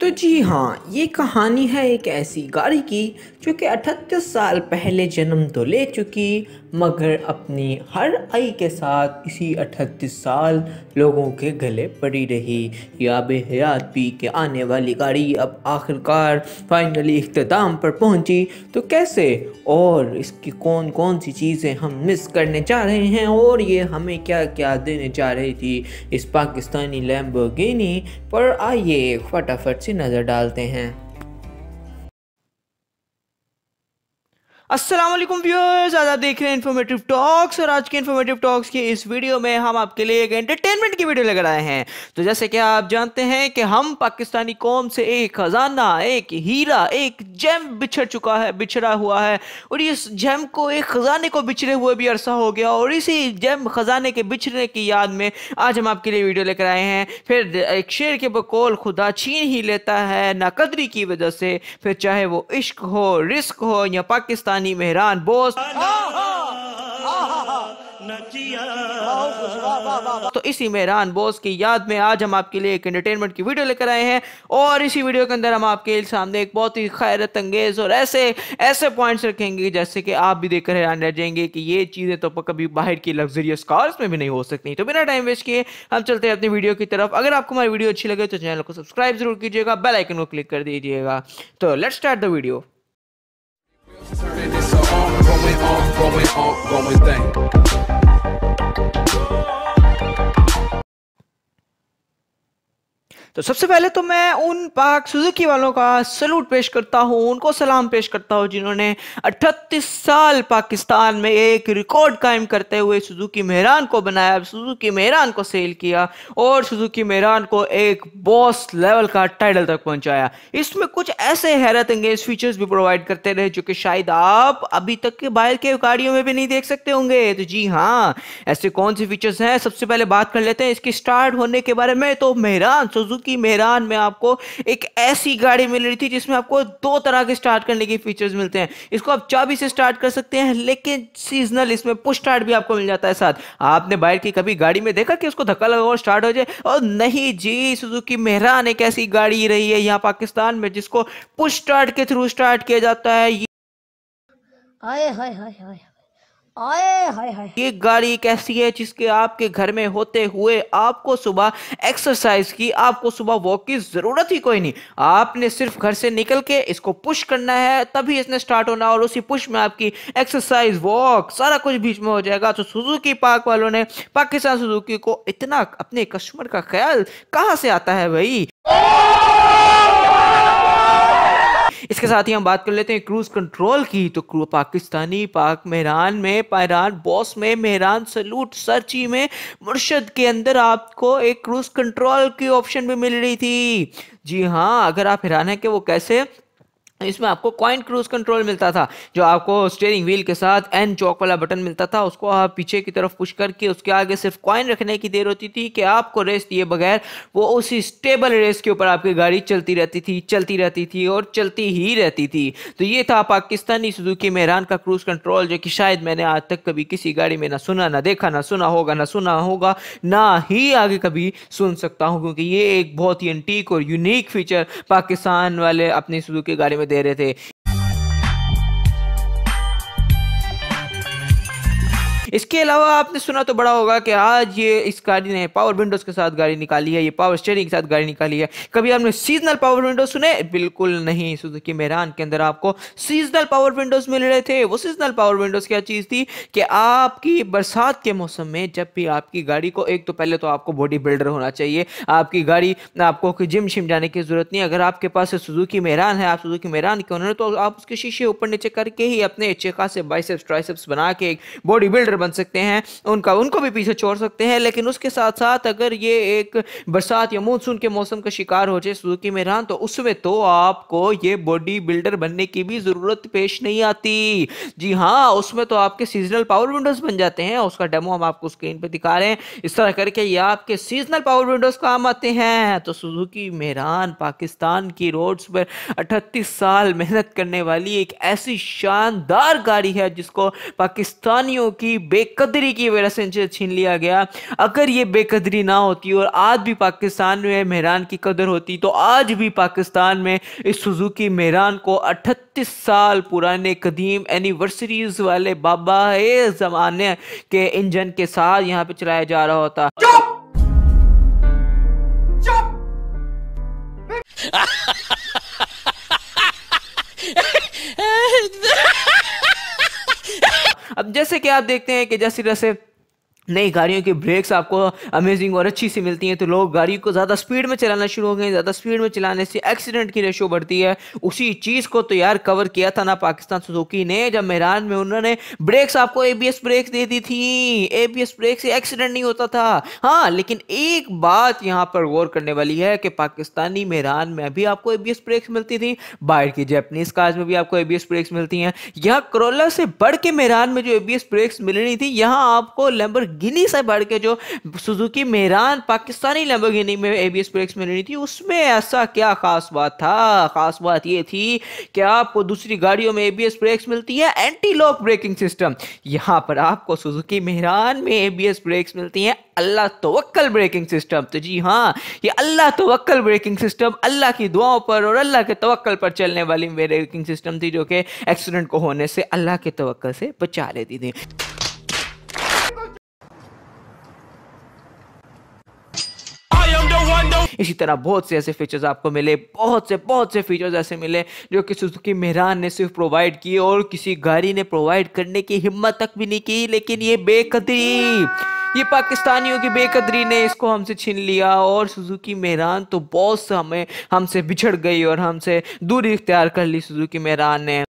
तो जी हाँ ये कहानी है एक ऐसी गाड़ी की जो कि अठहत्तर साल पहले जन्म तो ले चुकी मगर अपनी हर आई के साथ इसी अठतीस साल लोगों के गले पड़ी रही या बेहयात पी के आने वाली गाड़ी अब आखिरकार फाइनली अख्ताम पर पहुंची तो कैसे और इसकी कौन कौन सी चीज़ें हम मिस करने जा रहे हैं और ये हमें क्या क्या देने जा रही थी इस पाकिस्तानी लैम्बोगिनी पर आइए फटाफट से नज़र डालते हैं असलम व्यूअर्स आज आप देख रहे हैं इन्फॉर्मेटिव टॉक्स और आज के इन्फॉर्मेटिव टॉक्स की इस वीडियो में हम आपके लिए एक एंटरटेनमेंट की वीडियो लेकर आए हैं तो जैसे कि आप जानते हैं कि हम पाकिस्तानी कौम से एक खजाना एक हीरा एक जैम बिछड़ चुका है बिछड़ा हुआ है और इस जैम को एक खजाने को बिछड़े हुए भी अरसा हो गया और इसी जैम खजाने के बिछड़ने की याद में आज हम आपके लिए वीडियो लेकर आए हैं फिर एक शेर के बकौल खुदा छीन ही लेता है नाकदरी की वजह से फिर चाहे वो इश्क हो रिस्क हो या पाकिस्तान रानी मेहरान बोस तो इसी मेहरान बोस की याद में आज हम आपके लिए एक एंटरटेनमेंट की वीडियो लेकर आए हैं और इसी वीडियो के अंदर हम आपके सामने एक बहुत ही खैरत अंगेज और ऐसे ऐसे पॉइंट्स रखेंगे जैसे कि आप भी देखकर हैरान रह जाएंगे कि ये चीज़ें तो कभी बाहर की लग्जरियस कार्स में भी नहीं हो सकती तो बिना टाइम वेस्ट किए हम चलते हैं अपनी वीडियो की तरफ अगर आपको हमारी वीडियो अच्छी लगे तो चैनल को सब्सक्राइब जरूर कीजिएगा बेलाइकन को क्लिक कर दीजिएगा तो let start the video going on, going on, going thing. तो सबसे पहले तो मैं उन पाक सुजुकी वालों का सलूट पेश करता हूँ उनको सलाम पेश करता हूँ जिन्होंने 38 साल पाकिस्तान में एक रिकॉर्ड कायम करते हुए सुजुकी मेहरान को बनाया सुजुकी मेहरान को सेल किया और सुजुकी मेहरान को एक बॉस लेवल का टाइटल तक पहुँचाया इसमें कुछ ऐसे हैरत अंगेज फीचर्स भी प्रोवाइड करते रहे जो कि शायद आप अभी तक के बाहर के गाड़ियों में भी नहीं देख सकते होंगे तो जी हाँ ऐसे कौन से फीचर्स हैं सबसे पहले बात कर लेते हैं इसकी स्टार्ट होने के बारे में तो मेहरान सुजुकी सुजुकी मेहरान में आपको एक ऐसी गाड़ी मिल रही थी जिसमें आपको दो तरह के स्टार्ट करने के फीचर्स मिलते हैं इसको आप चाबी से स्टार्ट कर सकते हैं लेकिन सीजनल इसमें पुश स्टार्ट भी आपको मिल जाता है साथ आपने बाइक की कभी गाड़ी में देखा कि उसको धक्का लगा और स्टार्ट हो जाए और नहीं जी सुजुकी मेहरान एक ऐसी गाड़ी रही है यहाँ पाकिस्तान में जिसको पुश स्टार्ट के थ्रू स्टार्ट किया जाता है हाय हाय हाय हाय आए हाय हाय ये गाड़ी कैसी है जिसके आपके घर में होते हुए आपको सुबह एक्सरसाइज की आपको सुबह वॉक की जरूरत ही कोई नहीं आपने सिर्फ घर से निकल के इसको पुश करना है तभी इसने स्टार्ट होना और उसी पुश में आपकी एक्सरसाइज वॉक सारा कुछ बीच में हो जाएगा तो सुजुकी पार्क वालों ने पाकिस्तान सुजुकी को इतना अपने कस्टमर का ख्याल कहाँ से आता है भाई इसके साथ ही हम बात कर लेते हैं क्रूज कंट्रोल की तो पाकिस्तानी पाक मेहरान में पैरान बॉस में मेहरान सलूट सर्ची में मुर्शद के अंदर आपको एक क्रूज कंट्रोल की ऑप्शन भी मिल रही थी जी हाँ अगर आप हैरान हैं कि वो कैसे इसमें आपको क्वाइंट क्रूज कंट्रोल मिलता था जो आपको स्टेयरिंग व्हील के साथ एन चौक वाला बटन मिलता था उसको आप पीछे की तरफ पुश करके उसके आगे सिर्फ क्वाइन रखने की देर होती थी कि आपको रेस दिए बगैर वो उसी स्टेबल रेस के ऊपर आपकी गाड़ी चलती रहती थी चलती रहती थी और चलती ही रहती थी तो ये था पाकिस्तानी सुजुकी मेहरान का क्रूज कंट्रोल जो कि शायद मैंने आज तक कभी किसी गाड़ी में ना सुना ना देखा ना सुना होगा ना सुना होगा ना ही आगे कभी सुन सकता हूँ क्योंकि ये एक बहुत ही एंटीक और यूनिक फीचर पाकिस्तान वाले अपनी सुजुकी गाड़ी में दे रहे थे इसके अलावा आपने सुना तो बड़ा होगा कि आज ये इस गाड़ी ने पावर विंडोज़ के साथ गाड़ी निकाली है ये पावर स्टेयरिंग के साथ गाड़ी निकाली है कभी आपने सीजनल पावर विंडो सुने बिल्कुल नहीं सुजुकी मेहरान के अंदर आपको सीजनल पावर विंडोज मिल रहे थे वो सीजनल पावर विंडोज क्या चीज़ थी कि आपकी बरसात के मौसम में जब भी आपकी गाड़ी को एक तो पहले तो आपको बॉडी बिल्डर होना चाहिए आपकी गाड़ी आपको जिम शिम जाने की ज़रूरत नहीं अगर आपके पास सुजुकी मेहरान है आप सुजुकी मेहरान के ओनर तो आप उसके शीशे ऊपर नीचे करके ही अपने अच्छे खासे बाइसेप्स ट्राइसेप्स बना के एक बॉडी बिल्डर बन सकते हैं उनका उनको भी पीछे छोड़ सकते हैं लेकिन उसके साथ साथ अगर ये एक बरसात या मानसून के मौसम का शिकार हो जाए सुजुकी मेहरान तो उसमें तो आपको ये बॉडी बिल्डर बनने की भी ज़रूरत पेश नहीं आती जी हाँ उसमें तो आपके सीजनल पावर विंडोज़ बन जाते हैं उसका डेमो हम आपको स्क्रीन पर दिखा रहे हैं इस तरह करके ये आपके सीजनल पावर विंडोज़ काम आते हैं तो सुजुकी मेहरान पाकिस्तान की रोड्स पर अठतीस साल मेहनत करने वाली एक ऐसी शानदार गाड़ी है जिसको पाकिस्तानियों की बेकदरी की वजह से इनसे छीन लिया गया अगर ये बेकदरी ना होती और आज भी पाकिस्तान में मेहरान की कदर होती तो आज भी पाकिस्तान में इस सुजुकी मेहरान को अठतीस साल पुराने कदीम एनिवर्सरीज वाले बाबा ज़माने के इंजन के साथ यहाँ पे चलाया जा रहा होता चुप! चुप! अब जैसे कि आप देखते हैं कि जैसे जैसे नई गाड़ियों की ब्रेक्स आपको अमेजिंग और अच्छी सी मिलती हैं तो लोग गाड़ी को ज़्यादा स्पीड में चलाना शुरू हो गए ज़्यादा स्पीड में चलाने से एक्सीडेंट की रेशो बढ़ती है उसी चीज़ को तो यार कवर किया था ना पाकिस्तान सुजुकी ने जब मेहरान में उन्होंने ब्रेक्स आपको एबीएस ब्रेक्स दे दी थी एबीएस ब्रेक से एक्सीडेंट नहीं होता था हाँ लेकिन एक बात यहाँ पर गौर करने वाली है कि पाकिस्तानी मेहरान में भी आपको ए ब्रेक्स मिलती थी बाहर की जैपनीज कार्स में भी आपको ए ब्रेक्स मिलती हैं यहाँ करोला से बढ़ के मेहरान में जो ए ब्रेक्स मिलनी थी यहाँ आपको लेबर लंबोगिनी से बढ़ के जो सुजुकी मेरान पाकिस्तानी लंबोगिनी में ए एस ब्रेक्स में लेनी थी उसमें ऐसा क्या खास बात था खास बात ये थी कि आपको दूसरी गाड़ियों में ए बी एस ब्रेक्स मिलती है एंटी लॉक ब्रेकिंग सिस्टम यहाँ पर आपको सुजुकी मेहरान में ए बी एस ब्रेक्स मिलती हैं अल्लाह तवक्ल ब्रेकिंग सिस्टम तो जी हाँ ये अल्लाह तवक्ल ब्रेकिंग सिस्टम अल्लाह की दुआओं पर और अल्लाह के तवक्ल पर चलने वाली ब्रेकिंग सिस्टम थी जो कि एक्सीडेंट को होने से अल्लाह के तवक्ल से बचा लेती थी इसी तरह बहुत से ऐसे फीचर्स आपको मिले बहुत से बहुत से फीचर्स ऐसे मिले जो कि सुजुकी मेहरान ने सिर्फ प्रोवाइड किए और किसी गाड़ी ने प्रोवाइड करने की हिम्मत तक भी नहीं की लेकिन ये बेकदरी ये पाकिस्तानियों की बेकदरी ने इसको हमसे छीन लिया और सुजुकी मेहरान तो बहुत हमें हमसे बिछड़ गई और हमसे दूरी इख्तियार कर ली सुजुकी मेहरान ने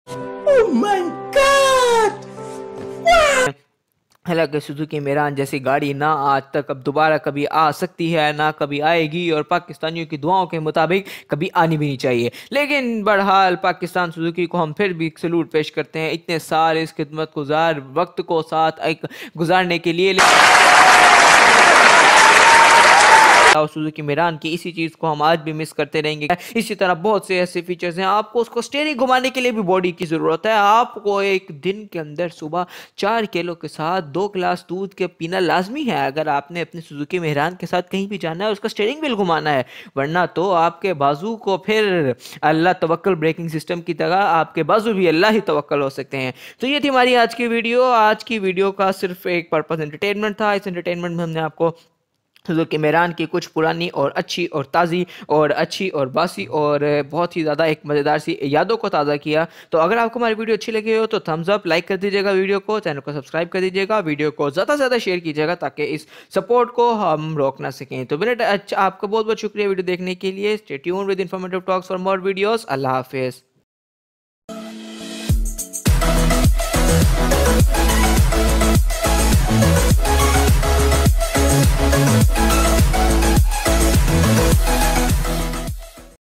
हालांकि सुजुकी मेरान जैसी गाड़ी ना आज तक अब दोबारा कभी आ सकती है ना कभी आएगी और पाकिस्तानियों की दुआओं के मुताबिक कभी आनी भी नहीं चाहिए लेकिन बहरहाल पाकिस्तान सुजुकी को हम फिर भी सलूट पेश करते हैं इतने साल इस खिदमत गुजार वक्त को साथ एक गुजारने के लिए और सुजुकी मिरान की इसी चीज़ को हम आज भी मिस करते रहेंगे इसी तरह बहुत से ऐसे फीचर्स हैं आपको उसको स्टेयरिंग घुमाने के लिए भी बॉडी की ज़रूरत है आपको एक दिन के अंदर सुबह चार किलो के साथ दो गिलास दूध के पीना लाजमी है अगर आपने अपने सुजुकी मेहरान के साथ कहीं भी जाना है उसका स्टेयरिंग बिल घुमाना है वरना तो आपके बाजू को फिर अल्लाह तवक्ल ब्रेकिंग सिस्टम की तरह आपके बाजू भी अल्लाह ही तवक्ल हो सकते हैं तो ये थी हमारी आज की वीडियो आज की वीडियो का सिर्फ एक पर्पज़ एंटरटेनमेंट था इस एंटरटेनमेंट में हमने आपको जुल्कमरान की कुछ पुरानी और अच्छी और ताज़ी और अच्छी और बासी और बहुत ही ज़्यादा एक मज़ेदार सी यादों को ताज़ा किया तो अगर आपको हमारी वीडियो अच्छी लगी हो तो थम्स अप लाइक कर दीजिएगा वीडियो को चैनल को सब्सक्राइब कर दीजिएगा वीडियो को ज़्यादा से ज़्यादा शेयर कीजिएगा ताकि इस सपोर्ट को हम रोक ना सकें तो बिनट अच्छा आपका बहुत बहुत शुक्रिया वीडियो देखने के लिए stay tuned with informative talks for more videos अल्लाह हाफिज़